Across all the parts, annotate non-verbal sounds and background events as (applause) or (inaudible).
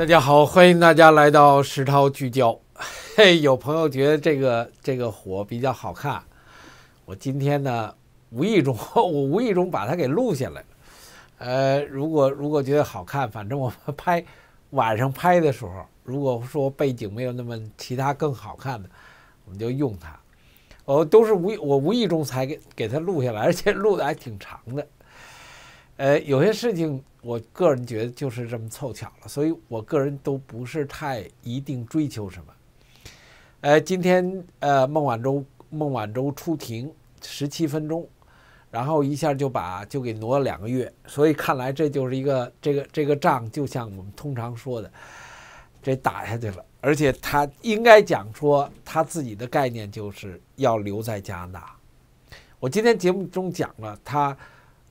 大家好，欢迎大家来到石涛聚焦。嘿，有朋友觉得这个这个火比较好看，我今天呢无意中 (laughs) 我无意中把它给录下来呃，如果如果觉得好看，反正我们拍晚上拍的时候，如果说背景没有那么其他更好看的，我们就用它。哦，都是无意我无意中才给给它录下来，而且录的还挺长的。呃，有些事情。我个人觉得就是这么凑巧了，所以我个人都不是太一定追求什么。呃，今天呃，孟晚舟孟晚舟出庭十七分钟，然后一下就把就给挪了两个月，所以看来这就是一个这个这个仗，就像我们通常说的，这打下去了。而且他应该讲说他自己的概念就是要留在加拿大。我今天节目中讲了他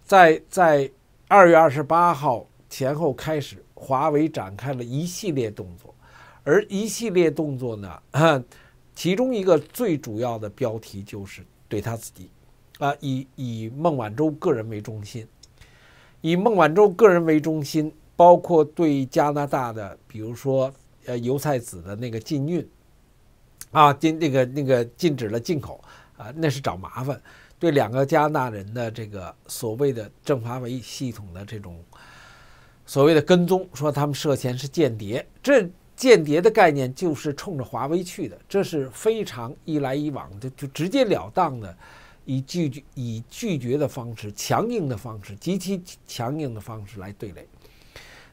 在在。二月二十八号前后开始，华为展开了一系列动作，而一系列动作呢，其中一个最主要的标题就是对他自己，啊，以以孟晚舟个人为中心，以孟晚舟个人为中心，包括对加拿大的，比如说呃油菜籽的那个禁运，啊禁那个那个禁止了进口，啊那是找麻烦。对两个加拿大人的这个所谓的“政法委”系统的这种所谓的跟踪，说他们涉嫌是间谍，这间谍的概念就是冲着华为去的，这是非常一来一往的，就直截了当的以拒以拒绝的方式、强硬的方式、极其强硬的方式来对垒。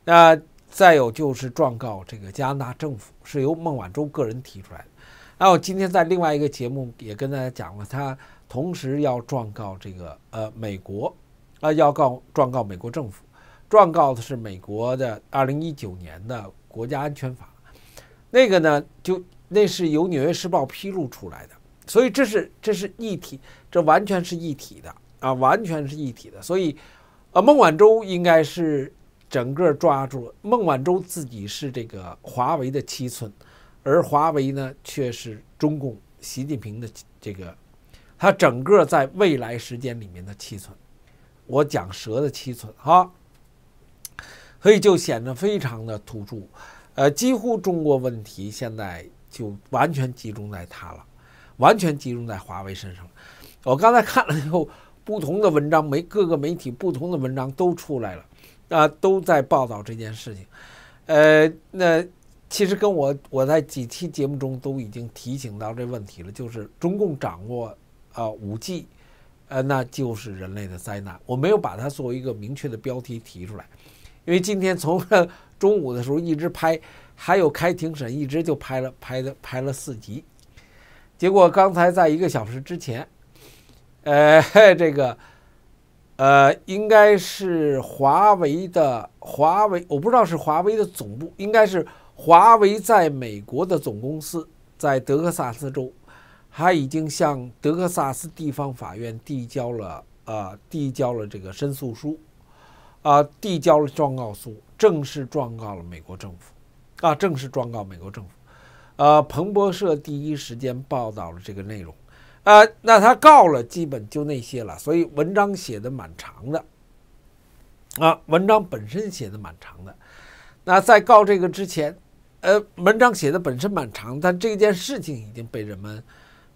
那再有就是状告这个加拿大政府，是由孟晚舟个人提出来的。那我今天在另外一个节目也跟大家讲了他。同时要状告这个呃美国，啊要告状告美国政府，状告的是美国的二零一九年的国家安全法，那个呢就那是由《纽约时报》披露出来的，所以这是这是一体，这完全是一体的啊，完全是一体的。所以，呃，孟晚舟应该是整个抓住孟晚舟自己是这个华为的七寸，而华为呢却是中共习近平的这个。它整个在未来时间里面的七寸，我讲蛇的七寸哈，所以就显得非常的突出。呃，几乎中国问题现在就完全集中在它了，完全集中在华为身上。我刚才看了以后，不同的文章，媒各个媒体不同的文章都出来了啊，都在报道这件事情。呃，那其实跟我我在几期节目中都已经提醒到这问题了，就是中共掌握。啊，五 G，呃，那就是人类的灾难。我没有把它作为一个明确的标题提出来，因为今天从中午的时候一直拍，还有开庭审，一直就拍了拍的拍了四集。结果刚才在一个小时之前，呃，这个，呃，应该是华为的华为，我不知道是华为的总部，应该是华为在美国的总公司，在德克萨斯州。他已经向德克萨斯地方法院递交了，呃，递交了这个申诉书，啊，递交了状告书，正式状告了美国政府，啊，正式状告美国政府，呃，彭博社第一时间报道了这个内容，呃，那他告了，基本就那些了，所以文章写的蛮长的，啊，文章本身写的蛮长的，那在告这个之前，呃，文章写的本身蛮长，但这件事情已经被人们。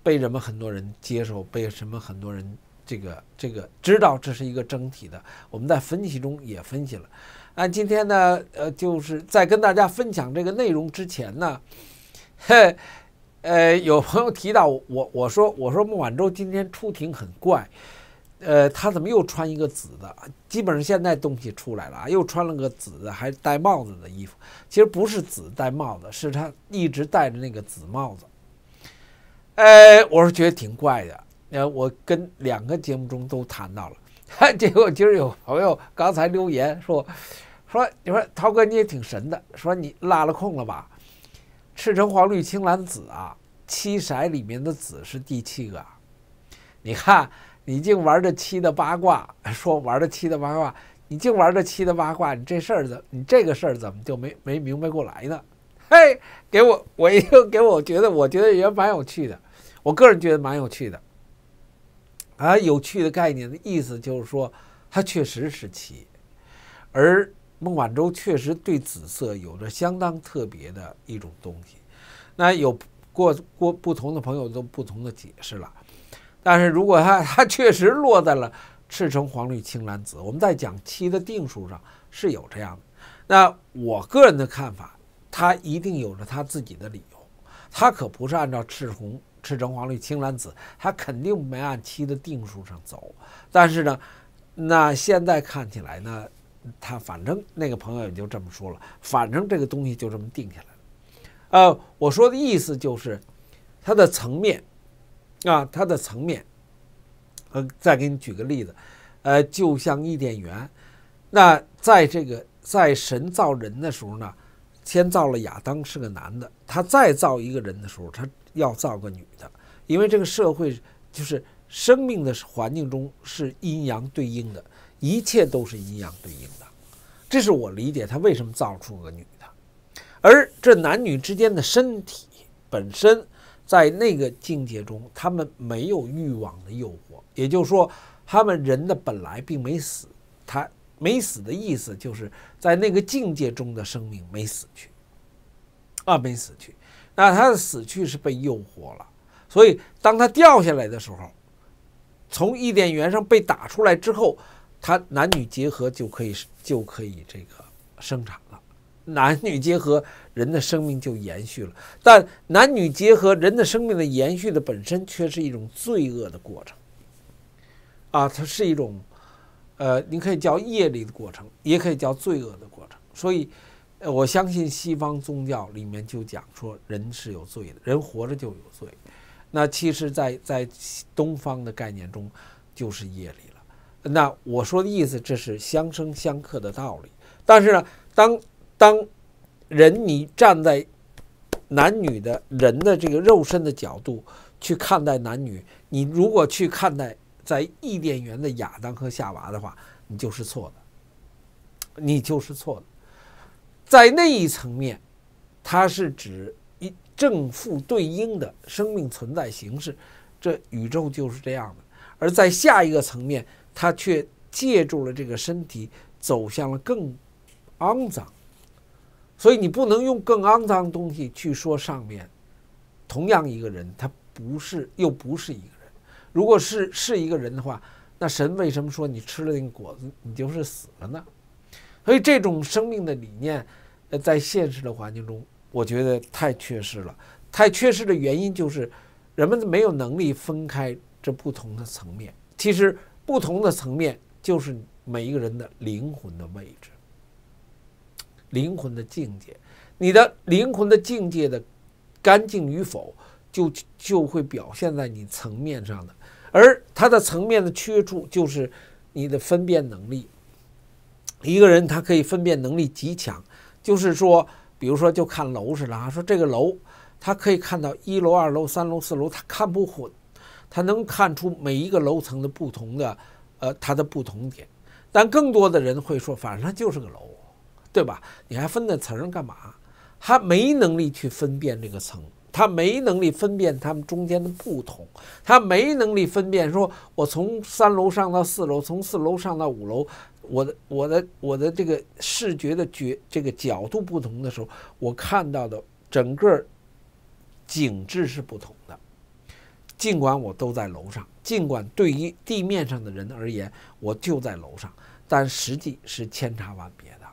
被人们很多人接受，被什么很多人这个这个知道这是一个整体的。我们在分析中也分析了。啊、今天呢，呃，就是在跟大家分享这个内容之前呢，嘿，呃，有朋友提到我，我说我说孟晚舟今天出庭很怪，呃，她怎么又穿一个紫的？基本上现在东西出来了啊，又穿了个紫的，还戴帽子的衣服。其实不是紫戴帽子，是她一直戴着那个紫帽子。哎，我是觉得挺怪的。呃，我跟两个节目中都谈到了，(laughs) 结果今儿有朋友刚才留言说，说你说涛哥你也挺神的，说你落了空了吧？赤橙黄绿青蓝紫啊，七色里面的紫是第七个。你看，你净玩这七的八卦，(laughs) 说玩这七的八卦，你净玩这七的八卦，你这事儿怎你这个事儿怎么就没没明白过来呢？嘿，给我我一个给我觉得我觉得也蛮有趣的。我个人觉得蛮有趣的，啊，有趣的概念的意思就是说，它确实是漆，而孟晚舟确实对紫色有着相当特别的一种东西。那有过过不同的朋友都不同的解释了，但是如果它它确实落在了赤橙黄绿青蓝紫，我们在讲七的定数上是有这样的。那我个人的看法，它一定有着它自己的理由，它可不是按照赤红。赤橙黄绿青蓝紫，它肯定没按七的定数上走。但是呢，那现在看起来呢，他反正那个朋友也就这么说了，反正这个东西就这么定下来了。呃，我说的意思就是，它的层面，啊，它的层面。呃，再给你举个例子，呃，就像伊甸园，那在这个在神造人的时候呢，先造了亚当是个男的，他再造一个人的时候，他。要造个女的，因为这个社会就是生命的环境中是阴阳对应的，一切都是阴阳对应的，这是我理解他为什么造出个女的，而这男女之间的身体本身在那个境界中，他们没有欲望的诱惑，也就是说，他们人的本来并没死，他没死的意思就是在那个境界中的生命没死去，啊，没死去。那他的死去是被诱惑了，所以当他掉下来的时候，从伊甸园上被打出来之后，他男女结合就可以就可以这个生产了。男女结合，人的生命就延续了。但男女结合，人的生命的延续的本身却是一种罪恶的过程，啊，它是一种，呃，你可以叫业力的过程，也可以叫罪恶的过程。所以。呃，我相信西方宗教里面就讲说人是有罪的，人活着就有罪。那其实，在在东方的概念中，就是业力了。那我说的意思，这是相生相克的道理。但是呢，当当人，你站在男女的人的这个肉身的角度去看待男女，你如果去看待在伊甸园的亚当和夏娃的话，你就是错的，你就是错的。在那一层面，它是指一正负对应的生命存在形式，这宇宙就是这样的。而在下一个层面，它却借助了这个身体走向了更肮脏。所以你不能用更肮脏的东西去说上面同样一个人，他不是又不是一个人。如果是是一个人的话，那神为什么说你吃了那个果子，你就是死了呢？所以这种生命的理念。在现实的环境中，我觉得太缺失了。太缺失的原因就是，人们没有能力分开这不同的层面。其实，不同的层面就是每一个人的灵魂的位置、灵魂的境界。你的灵魂的境界的干净与否，就就会表现在你层面上的。而它的层面的缺处，就是你的分辨能力。一个人他可以分辨能力极强。就是说，比如说，就看楼似的啊。说这个楼，他可以看到一楼、二楼、三楼、四楼，他看不混，他能看出每一个楼层的不同的，呃，它的不同点。但更多的人会说，反正它就是个楼，对吧？你还分那层干嘛？他没能力去分辨这个层，他没能力分辨它们中间的不同，他没能力分辨，说我从三楼上到四楼，从四楼上到五楼。我的我的我的这个视觉的觉这个角度不同的时候，我看到的整个景致是不同的。尽管我都在楼上，尽管对于地面上的人而言，我就在楼上，但实际是千差万别的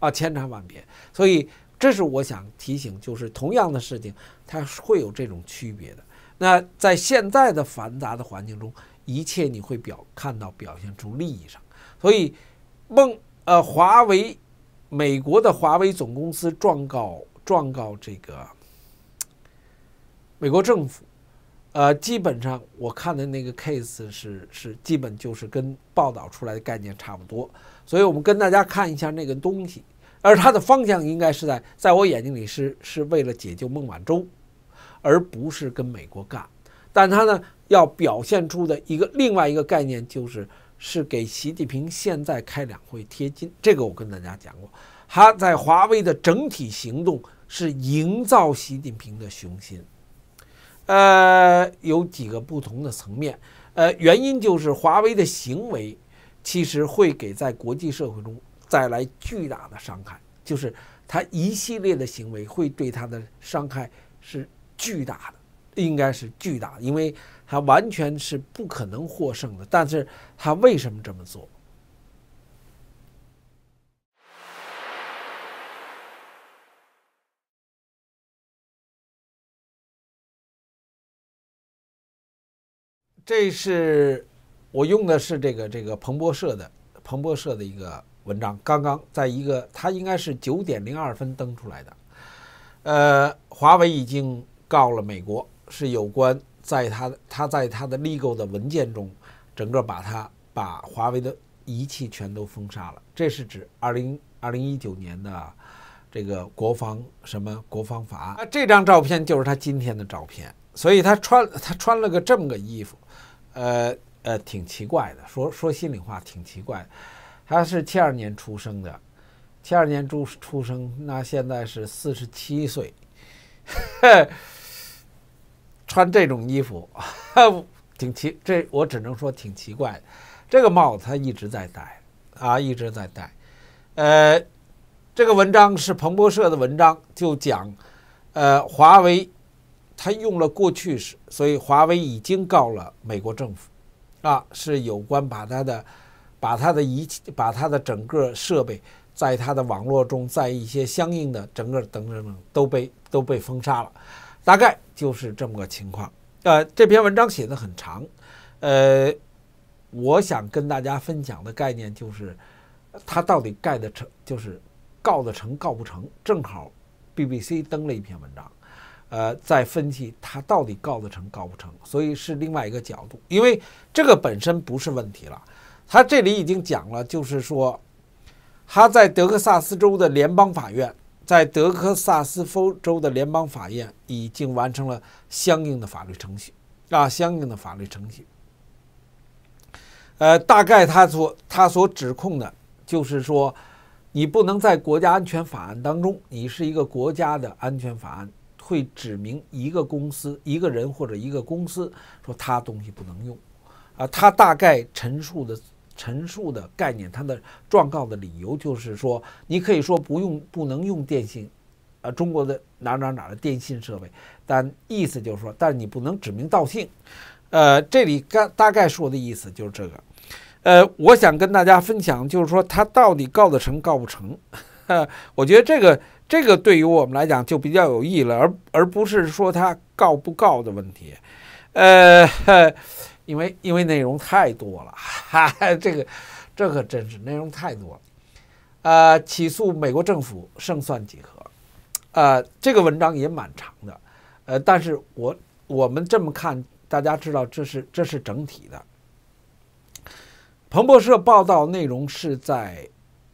啊，千差万别。所以，这是我想提醒，就是同样的事情，它会有这种区别的。那在现在的繁杂的环境中，一切你会表看到表现出利益上。所以，孟呃，华为，美国的华为总公司状告状告这个美国政府，呃，基本上我看的那个 case 是是基本就是跟报道出来的概念差不多。所以我们跟大家看一下那个东西，而它的方向应该是在在我眼睛里是是为了解救孟晚舟，而不是跟美国干。但他呢要表现出的一个另外一个概念就是。是给习近平现在开两会贴金，这个我跟大家讲过。他在华为的整体行动是营造习近平的雄心，呃，有几个不同的层面，呃，原因就是华为的行为其实会给在国际社会中带来巨大的伤害，就是他一系列的行为会对他的伤害是巨大的，应该是巨大的，因为。他完全是不可能获胜的，但是他为什么这么做？这是我用的是这个这个彭博社的彭博社的一个文章，刚刚在一个，它应该是九点零二分登出来的。呃，华为已经告了美国，是有关。在他他在他的 legal 的文件中，整个把他把华为的仪器全都封杀了。这是指二零二零一九年的这个国防什么国防法案。那这张照片就是他今天的照片，所以他穿他穿了个这么个衣服，呃呃，挺奇怪的。说说心里话，挺奇怪。他是七二年出生的，七二年出出生，那现在是四十七岁。穿这种衣服 (laughs) 挺奇，这我只能说挺奇怪的。这个帽子他一直在戴啊，一直在戴。呃，这个文章是彭博社的文章，就讲呃华为，他用了过去式，所以华为已经告了美国政府啊，是有关把他的、把他的器，把他的整个设备在他的网络中，在一些相应的整个等等等都被都被封杀了。大概就是这么个情况，呃，这篇文章写的很长，呃，我想跟大家分享的概念就是，他到底盖的成，就是告得成告不成。正好 BBC 登了一篇文章，呃，在分析他到底告得成告不成，所以是另外一个角度，因为这个本身不是问题了。他这里已经讲了，就是说他在德克萨斯州的联邦法院。在德克萨斯州的联邦法院已经完成了相应的法律程序啊，相应的法律程序。呃，大概他说他所指控的就是说，你不能在国家安全法案当中，你是一个国家的安全法案会指明一个公司、一个人或者一个公司说他东西不能用，啊，他大概陈述的。陈述的概念，他的状告的理由就是说，你可以说不用、不能用电信，呃，中国的哪哪哪的电信设备，但意思就是说，但是你不能指名道姓，呃，这里概大概说的意思就是这个，呃，我想跟大家分享，就是说他到底告得成告不成，我觉得这个这个对于我们来讲就比较有意义了，而而不是说他告不告的问题，呃。因为因为内容太多了，哈 (laughs) 哈这个，这可真是内容太多了。呃，起诉美国政府胜算几何？呃，这个文章也蛮长的。呃，但是我我们这么看，大家知道这是这是整体的。彭博社报道内容是在，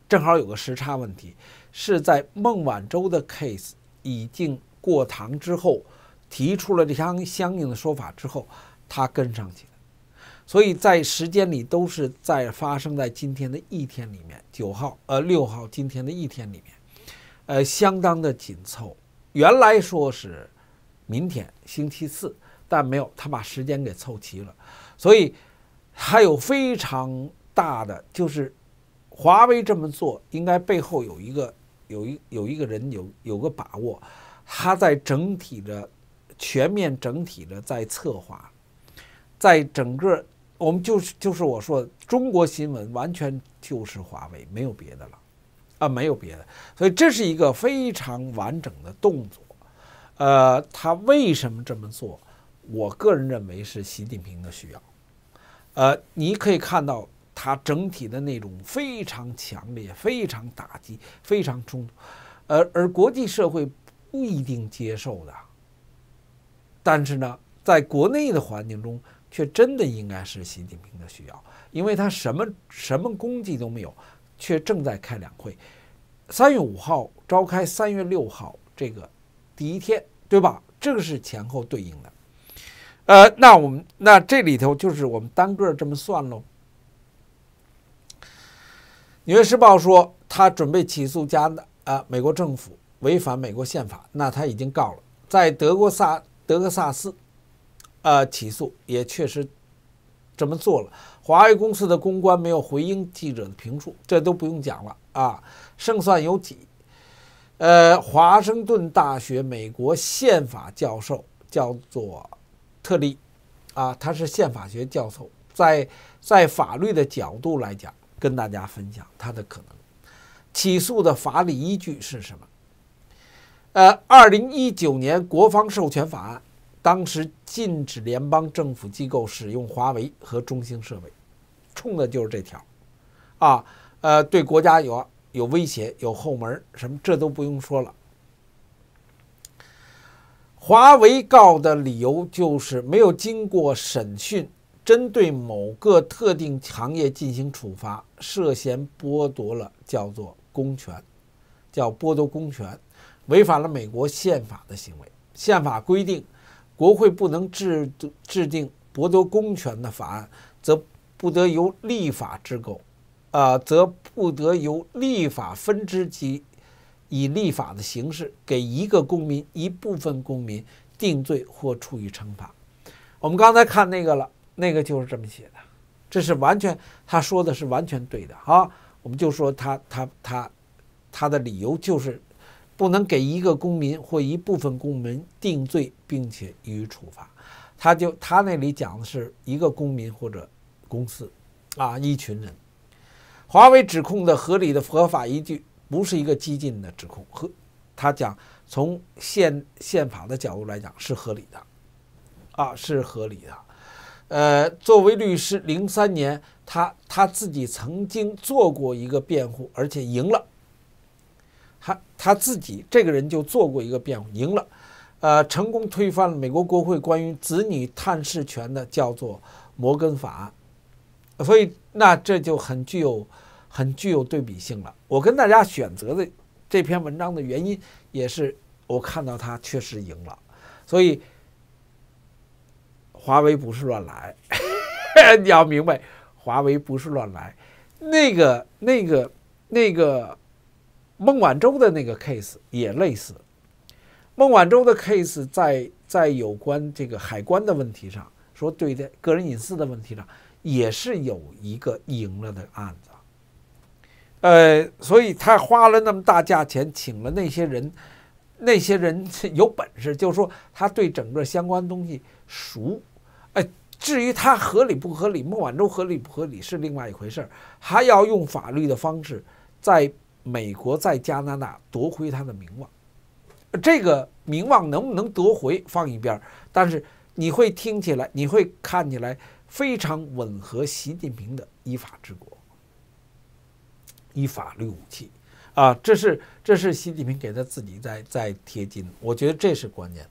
正好有个时差问题，是在孟晚舟的 case 已经过堂之后，提出了这相相应的说法之后，他跟上去。所以在时间里都是在发生在今天的一天里面，九号呃六号今天的一天里面，呃相当的紧凑。原来说是明天星期四，但没有他把时间给凑齐了。所以还有非常大的就是华为这么做，应该背后有一个有一有一个人有有个把握，他在整体的全面整体的在策划。在整个，我们就是就是我说，中国新闻完全就是华为，没有别的了，啊，没有别的，所以这是一个非常完整的动作，呃，他为什么这么做？我个人认为是习近平的需要，呃，你可以看到他整体的那种非常强烈、非常打击、非常冲突，呃，而国际社会不一定接受的，但是呢，在国内的环境中。却真的应该是习近平的需要，因为他什么什么功绩都没有，却正在开两会。三月五号召开，三月六号这个第一天，对吧？这个是前后对应的。呃，那我们那这里头就是我们单个这么算喽。《纽约时报》说他准备起诉加啊美国政府违反美国宪法，那他已经告了，在德国萨德克萨斯。呃，起诉也确实这么做了。华为公司的公关没有回应记者的评述，这都不用讲了啊，胜算有几？呃，华盛顿大学美国宪法教授叫做特利啊，他是宪法学教授，在在法律的角度来讲，跟大家分享他的可能起诉的法理依据是什么？呃，二零一九年国防授权法案。当时禁止联邦政府机构使用华为和中兴设备，冲的就是这条，啊，呃，对国家有有威胁、有后门，什么这都不用说了。华为告的理由就是没有经过审讯，针对某个特定行业进行处罚，涉嫌剥夺了叫做公权，叫剥夺公权，违反了美国宪法的行为。宪法规定。国会不能制制定剥夺公权的法案，则不得由立法机构，啊，则不得由立法分支及以立法的形式给一个公民、一部分公民定罪或处以惩罚。我们刚才看那个了，那个就是这么写的，这是完全，他说的是完全对的啊。我们就说他他他，他的理由就是。不能给一个公民或一部分公民定罪，并且予以处罚，他就他那里讲的是一个公民或者公司，啊，一群人。华为指控的合理的合法依据，不是一个激进的指控，和他讲从宪宪法的角度来讲是合理的，啊，是合理的。呃，作为律师，零三年他他自己曾经做过一个辩护，而且赢了。他他自己这个人就做过一个辩护，赢了，呃，成功推翻了美国国会关于子女探视权的叫做摩根法案，所以那这就很具有很具有对比性了。我跟大家选择的这篇文章的原因，也是我看到他确实赢了，所以华为不是乱来，(laughs) 你要明白，华为不是乱来，那个那个那个。孟晚舟的那个 case 也类似，孟晚舟的 case 在在有关这个海关的问题上，说对的个人隐私的问题上，也是有一个赢了的案子。呃，所以他花了那么大价钱，请了那些人，那些人有本事，就是说他对整个相关东西熟。哎，至于他合理不合理，孟晚舟合理不合理是另外一回事儿，还要用法律的方式在。美国在加拿大夺回他的名望，这个名望能不能夺回放一边儿？但是你会听起来，你会看起来非常吻合习近平的依法治国、依法律武器啊！这是这是习近平给他自己在在贴金，我觉得这是关键。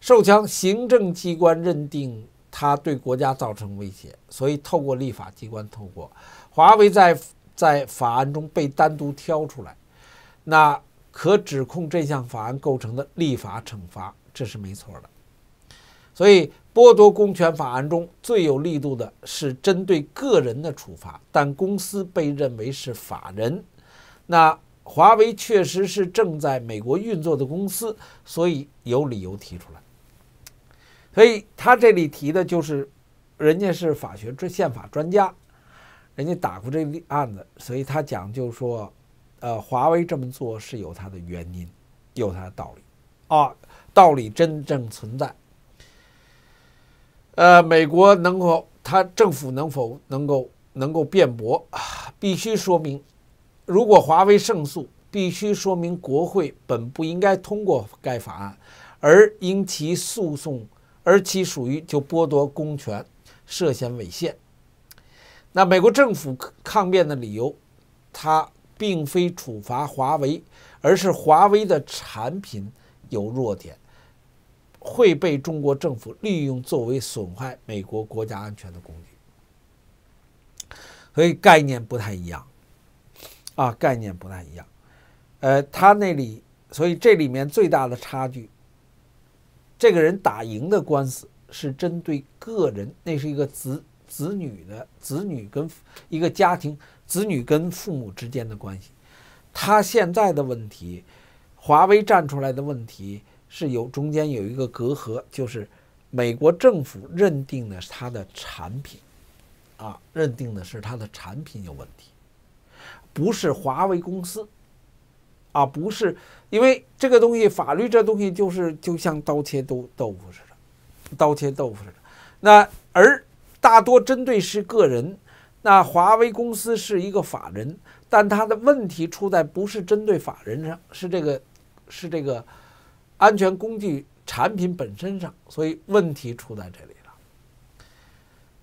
受强行政机关认定他对国家造成威胁，所以透过立法机关，透过华为在。在法案中被单独挑出来，那可指控这项法案构成的立法惩罚，这是没错的。所以，剥夺公权法案中最有力度的是针对个人的处罚，但公司被认为是法人。那华为确实是正在美国运作的公司，所以有理由提出来。所以，他这里提的就是，人家是法学专宪法专家。人家打过这个案子，所以他讲就说，呃，华为这么做是有它的原因，有它的道理，啊，道理真正存在。呃，美国能否，他政府能否能够能够辩驳？必须说明，如果华为胜诉，必须说明国会本不应该通过该法案，而因其诉讼，而其属于就剥夺公权，涉嫌违宪。那美国政府抗辩的理由，它并非处罚华为，而是华为的产品有弱点，会被中国政府利用作为损害美国国家安全的工具。所以概念不太一样，啊，概念不太一样。呃，他那里，所以这里面最大的差距，这个人打赢的官司是针对个人，那是一个子子女的子女跟一个家庭，子女跟父母之间的关系，他现在的问题，华为站出来的问题是有中间有一个隔阂，就是美国政府认定的是他的产品，啊，认定的是他的产品有问题，不是华为公司，啊，不是，因为这个东西法律这东西就是就像刀切豆豆腐似的，刀切豆腐似的，那而。大多针对是个人，那华为公司是一个法人，但他的问题出在不是针对法人上，是这个，是这个安全工具产品本身上，所以问题出在这里了。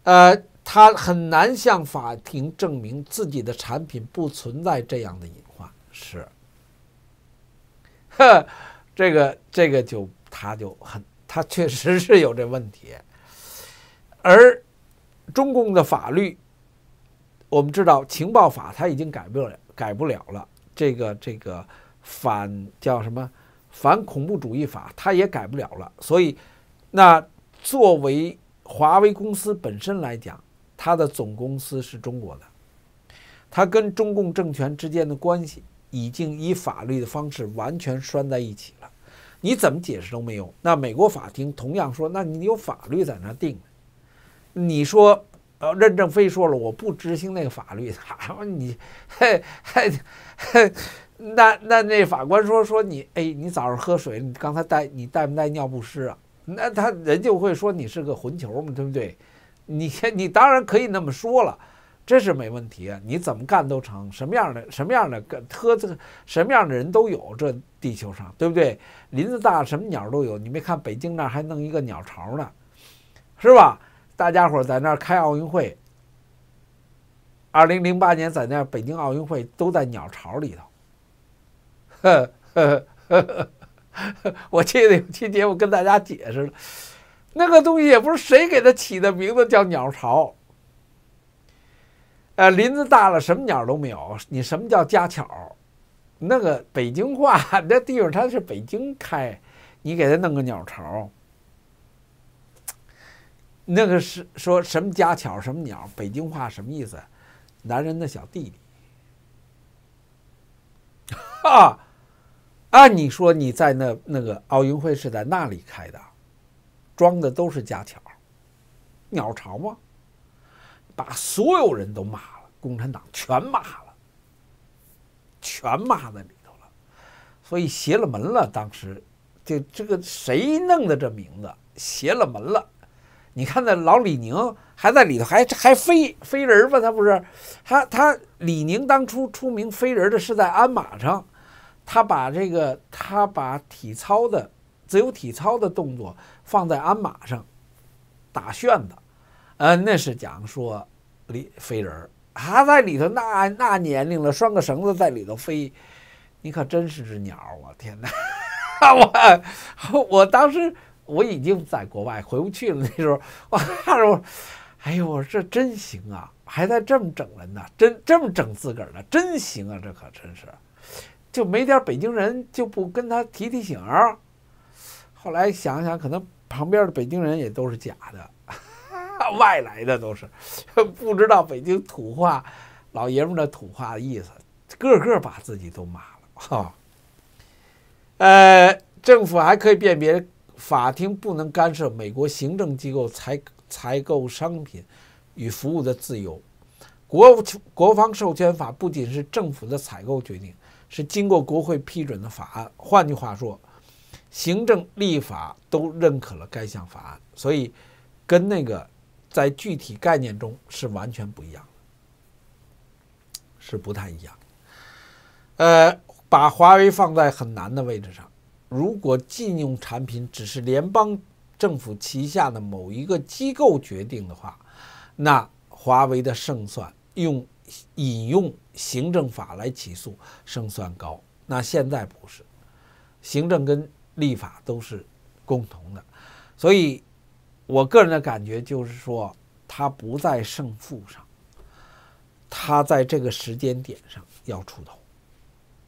呃，他很难向法庭证明自己的产品不存在这样的隐患，是。呵，这个这个就他就很，他确实是有这问题，而。中共的法律，我们知道，情报法它已经改不了，改不了了。这个这个反叫什么？反恐怖主义法，它也改不了了。所以，那作为华为公司本身来讲，它的总公司是中国的，它跟中共政权之间的关系已经以法律的方式完全拴在一起了。你怎么解释都没有。那美国法庭同样说，那你有法律在那定。你说，呃，任正非说了，我不执行那个法律，他说你，嘿，嘿，那那那法官说说你，哎，你早上喝水，你刚才带你带没带尿不湿啊？那他人就会说你是个混球嘛，对不对？你你当然可以那么说了，这是没问题啊，你怎么干都成，什么样的什么样的喝这个什么样的人都有这地球上，对不对？林子大什么鸟都有，你没看北京那还弄一个鸟巢呢，是吧？大家伙在那儿开奥运会，二零零八年在那儿北京奥运会都在鸟巢里头。呵呵呵呵呵呵，我记得有期节目跟大家解释了，那个东西也不是谁给他起的名字叫鸟巢。呃，林子大了，什么鸟都没有，你什么叫家巧？那个北京话，(laughs) 那地方它是北京开，你给它弄个鸟巢。那个是说什么家巧什么鸟？北京话什么意思？男人的小弟弟。(laughs) 啊！按你说你在那那个奥运会是在那里开的，装的都是家巧，鸟巢吗？把所有人都骂了，共产党全骂了，全骂在里头了，所以邪了门了。当时就这个谁弄的这名字？邪了门了！你看那老李宁还在里头还还飞飞人儿吧？他不是，他他李宁当初出名飞人的是在鞍马上，他把这个他把体操的自由体操的动作放在鞍马上打旋子，呃，那是讲说李飞人儿还在里头那那年龄了拴个绳子在里头飞，你可真是只鸟儿！我天哪，(laughs) 我我当时。我已经在国外回不去了。那时候，(laughs) 我看着我，哎呦，我这真行啊，还在这么整人呢，真这么整自个儿呢，真行啊，这可真是，就没点北京人就不跟他提提醒。后来想想，可能旁边的北京人也都是假的，(laughs) 外来的都是不知道北京土话，老爷们儿土话的意思，个个把自己都骂了。哈，呃，政府还可以辨别。法庭不能干涉美国行政机构采采购商品与服务的自由。国国防授权法不仅是政府的采购决定，是经过国会批准的法案。换句话说，行政立法都认可了该项法案，所以跟那个在具体概念中是完全不一样是不太一样。呃，把华为放在很难的位置上。如果禁用产品只是联邦政府旗下的某一个机构决定的话，那华为的胜算用引用行政法来起诉胜算高。那现在不是，行政跟立法都是共同的，所以我个人的感觉就是说，它不在胜负上，它在这个时间点上要出头，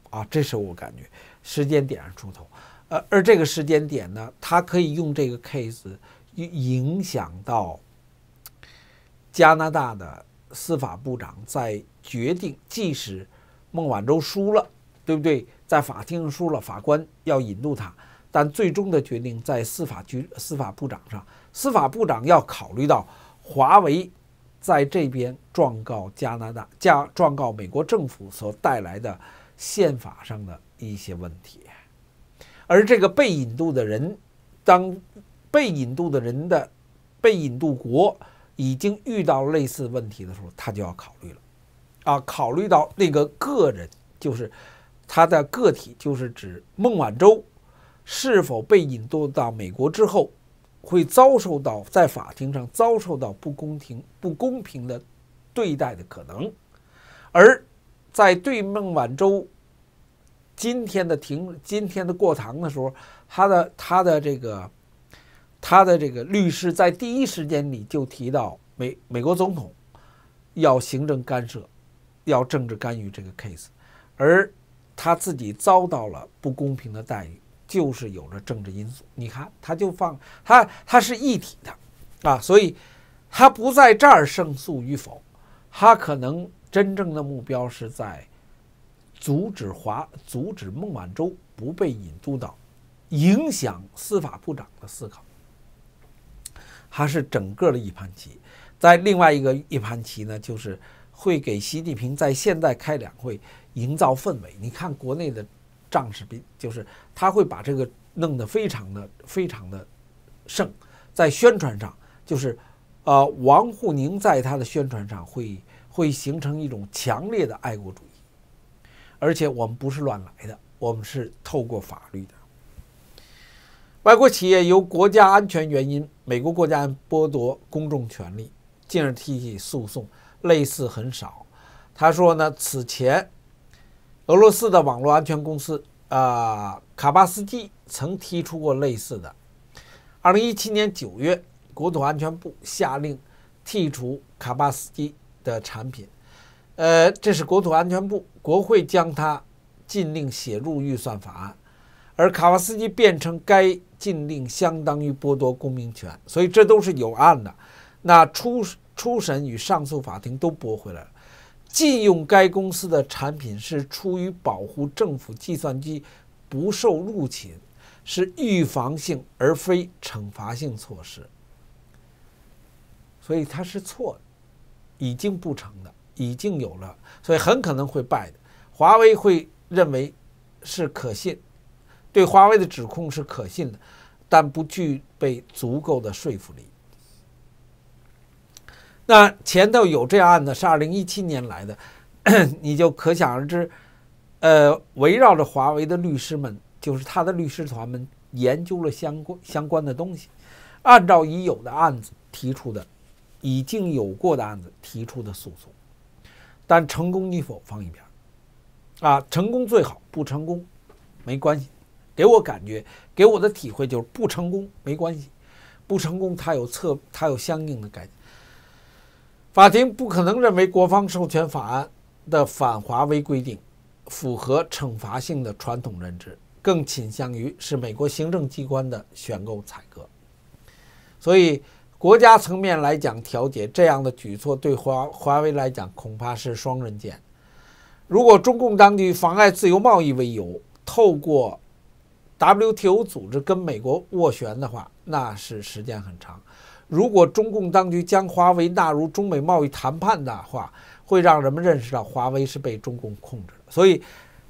啊，这是我感觉时间点上出头。呃，而这个时间点呢，他可以用这个 case 影影响到加拿大的司法部长在决定，即使孟晚舟输了，对不对？在法庭输了，法官要引渡他，但最终的决定在司法局、司法部长上。司法部长要考虑到华为在这边状告加拿大、加状告美国政府所带来的宪法上的一些问题。而这个被引渡的人，当被引渡的人的被引渡国已经遇到类似问题的时候，他就要考虑了。啊，考虑到那个个人，就是他的个体，就是指孟晚舟，是否被引渡到美国之后，会遭受到在法庭上遭受到不公平、不公平的对待的可能，而在对孟晚舟。今天的庭，今天的过堂的时候，他的他的这个，他的这个律师在第一时间里就提到美美国总统要行政干涉，要政治干预这个 case，而他自己遭到了不公平的待遇，就是有着政治因素。你看，他就放他他是一体的啊，所以他不在这儿胜诉与否，他可能真正的目标是在。阻止华，阻止孟晚舟不被引渡到，影响司法部长的思考，还是整个的一盘棋。在另外一个一盘棋呢，就是会给习近平在现在开两会营造氛围。你看国内的仗士比，就是他会把这个弄得非常的非常的盛，在宣传上，就是呃王沪宁在他的宣传上会会形成一种强烈的爱国主义。而且我们不是乱来的，我们是透过法律的。外国企业由国家安全原因，美国国家剥夺公众权利，进而提起诉讼，类似很少。他说呢，此前俄罗斯的网络安全公司啊，卡巴斯基曾提出过类似的。二零一七年九月，国土安全部下令剔除卡巴斯基的产品。呃，这是国土安全部，国会将它禁令写入预算法案，而卡瓦斯基辩称该禁令相当于剥夺公民权，所以这都是有案的。那初初审与上诉法庭都驳回来了，禁用该公司的产品是出于保护政府计算机不受入侵，是预防性而非惩罚性措施，所以他是错的，已经不成的。已经有了，所以很可能会败的。华为会认为是可信，对华为的指控是可信的，但不具备足够的说服力。那前头有这案子是二零一七年来的，(clears throat) 你就可想而知。呃，围绕着华为的律师们，就是他的律师团们，研究了相关相关的东西，按照已有的案子提出的，已经有过的案子提出的诉讼。但成功与否放一边，啊，成功最好，不成功没关系。给我感觉，给我的体会就是不成功没关系，不成功它有侧，它有相应的改。法庭不可能认为国防授权法案的反华为规定符合惩罚性的传统认知，更倾向于是美国行政机关的选购采购。所以。国家层面来讲，调解这样的举措对华华为来讲恐怕是双刃剑。如果中共当局妨碍自由贸易为由，透过 WTO 组织跟美国斡旋的话，那是时间很长；如果中共当局将华为纳入中美贸易谈判的话，会让人们认识到华为是被中共控制的。所以，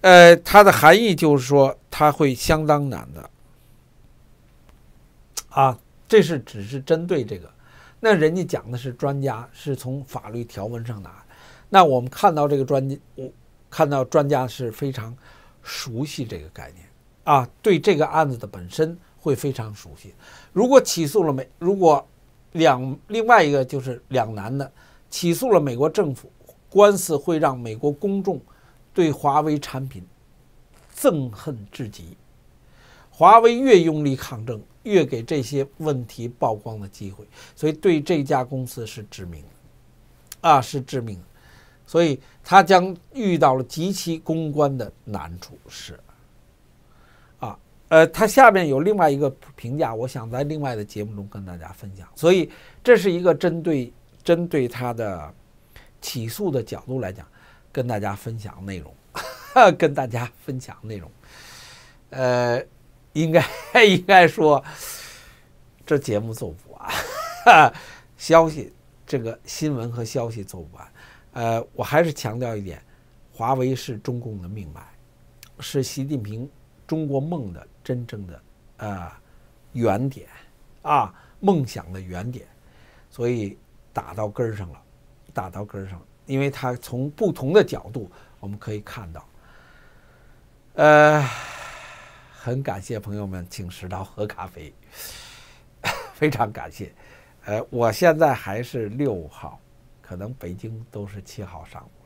呃，它的含义就是说，它会相当难的。啊。这是只是针对这个，那人家讲的是专家是从法律条文上拿，那我们看到这个专家，我看到专家是非常熟悉这个概念啊，对这个案子的本身会非常熟悉。如果起诉了美，如果两另外一个就是两难的，起诉了美国政府，官司会让美国公众对华为产品憎恨至极，华为越用力抗争。越给这些问题曝光的机会，所以对这家公司是致命的，啊，是致命的，所以他将遇到了极其公关的难处，是，啊，呃，他下面有另外一个评价，我想在另外的节目中跟大家分享，所以这是一个针对针对他的起诉的角度来讲，跟大家分享内容，(laughs) 跟大家分享内容，呃。应该应该说，这节目做不完，消息这个新闻和消息做不完。呃，我还是强调一点，华为是中共的命脉，是习近平中国梦的真正的呃原点啊，梦想的原点，所以打到根儿上了，打到根儿上，因为它从不同的角度我们可以看到，呃。很感谢朋友们请石涛喝咖啡，非常感谢，呃，我现在还是六号，可能北京都是七号上。午。